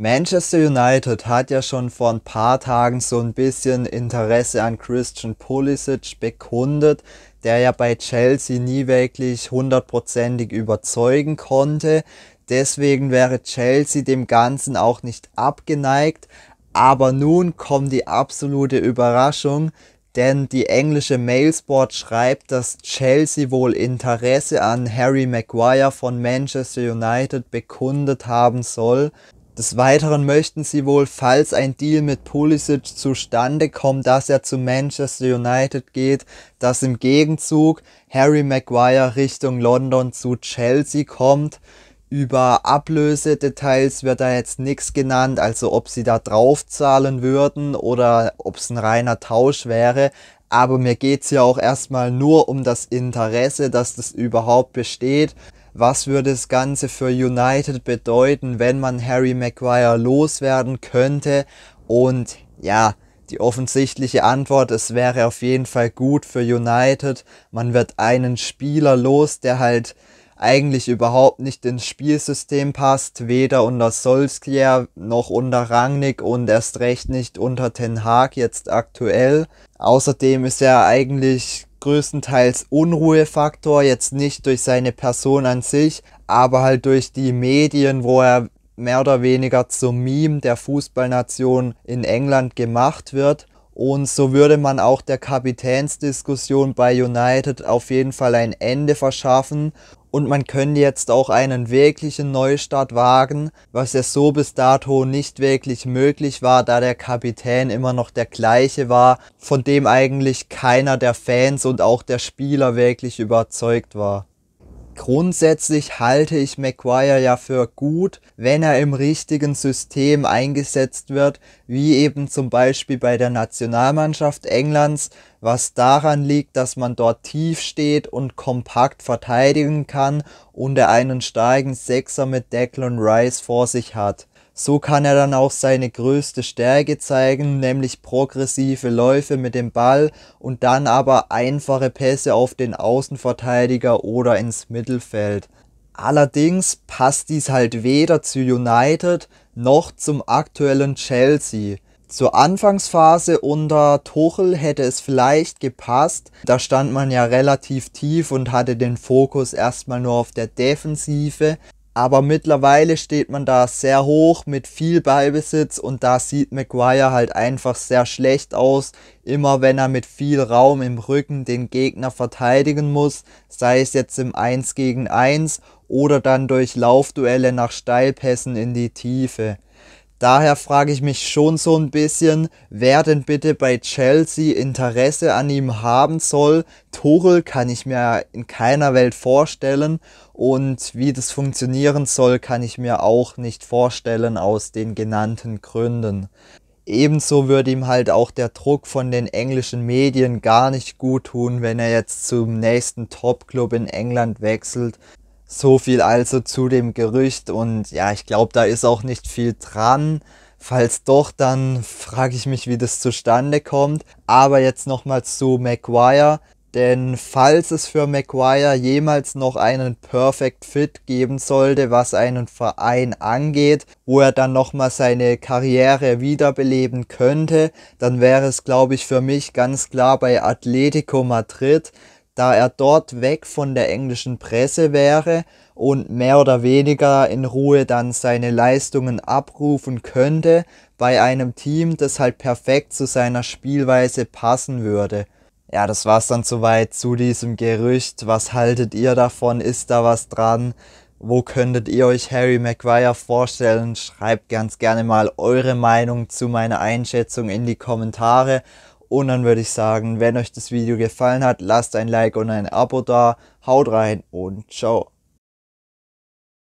Manchester United hat ja schon vor ein paar Tagen so ein bisschen Interesse an Christian Pulisic bekundet, der ja bei Chelsea nie wirklich hundertprozentig überzeugen konnte. Deswegen wäre Chelsea dem Ganzen auch nicht abgeneigt. Aber nun kommt die absolute Überraschung, denn die englische Mailsport schreibt, dass Chelsea wohl Interesse an Harry Maguire von Manchester United bekundet haben soll des Weiteren möchten sie wohl, falls ein Deal mit Pulisic zustande kommt, dass er zu Manchester United geht, dass im Gegenzug Harry Maguire Richtung London zu Chelsea kommt. Über Ablösedetails wird da jetzt nichts genannt, also ob sie da draufzahlen würden oder ob es ein reiner Tausch wäre. Aber mir geht es ja auch erstmal nur um das Interesse, dass das überhaupt besteht was würde das Ganze für United bedeuten, wenn man Harry Maguire loswerden könnte. Und ja, die offensichtliche Antwort, es wäre auf jeden Fall gut für United. Man wird einen Spieler los, der halt eigentlich überhaupt nicht ins Spielsystem passt, weder unter Solskjaer noch unter Rangnick und erst recht nicht unter Ten Hag jetzt aktuell. Außerdem ist er eigentlich größtenteils Unruhefaktor, jetzt nicht durch seine Person an sich, aber halt durch die Medien, wo er mehr oder weniger zum Meme der Fußballnation in England gemacht wird. Und so würde man auch der Kapitänsdiskussion bei United auf jeden Fall ein Ende verschaffen und man könnte jetzt auch einen wirklichen Neustart wagen, was ja so bis dato nicht wirklich möglich war, da der Kapitän immer noch der gleiche war, von dem eigentlich keiner der Fans und auch der Spieler wirklich überzeugt war. Grundsätzlich halte ich Maguire ja für gut, wenn er im richtigen System eingesetzt wird, wie eben zum Beispiel bei der Nationalmannschaft Englands, was daran liegt, dass man dort tief steht und kompakt verteidigen kann und er einen starken Sechser mit Declan Rice vor sich hat. So kann er dann auch seine größte Stärke zeigen, nämlich progressive Läufe mit dem Ball und dann aber einfache Pässe auf den Außenverteidiger oder ins Mittelfeld. Allerdings passt dies halt weder zu United noch zum aktuellen Chelsea. Zur Anfangsphase unter Tuchel hätte es vielleicht gepasst. Da stand man ja relativ tief und hatte den Fokus erstmal nur auf der Defensive. Aber mittlerweile steht man da sehr hoch mit viel Ballbesitz und da sieht Maguire halt einfach sehr schlecht aus. Immer wenn er mit viel Raum im Rücken den Gegner verteidigen muss, sei es jetzt im 1 gegen 1 oder dann durch Laufduelle nach Steilpässen in die Tiefe. Daher frage ich mich schon so ein bisschen, wer denn bitte bei Chelsea Interesse an ihm haben soll. Tuchel kann ich mir in keiner Welt vorstellen und wie das funktionieren soll, kann ich mir auch nicht vorstellen aus den genannten Gründen. Ebenso würde ihm halt auch der Druck von den englischen Medien gar nicht gut tun, wenn er jetzt zum nächsten Topclub in England wechselt. So viel also zu dem Gerücht und ja, ich glaube, da ist auch nicht viel dran. Falls doch, dann frage ich mich, wie das zustande kommt. Aber jetzt nochmal zu Maguire. Denn falls es für Maguire jemals noch einen Perfect Fit geben sollte, was einen Verein angeht, wo er dann nochmal seine Karriere wiederbeleben könnte, dann wäre es, glaube ich, für mich ganz klar bei Atletico Madrid da er dort weg von der englischen Presse wäre und mehr oder weniger in Ruhe dann seine Leistungen abrufen könnte bei einem Team, das halt perfekt zu seiner Spielweise passen würde. Ja, das war's dann soweit zu diesem Gerücht. Was haltet ihr davon? Ist da was dran? Wo könntet ihr euch Harry Maguire vorstellen? Schreibt ganz gerne mal eure Meinung zu meiner Einschätzung in die Kommentare und dann würde ich sagen, wenn euch das Video gefallen hat, lasst ein Like und ein Abo da. Haut rein und ciao.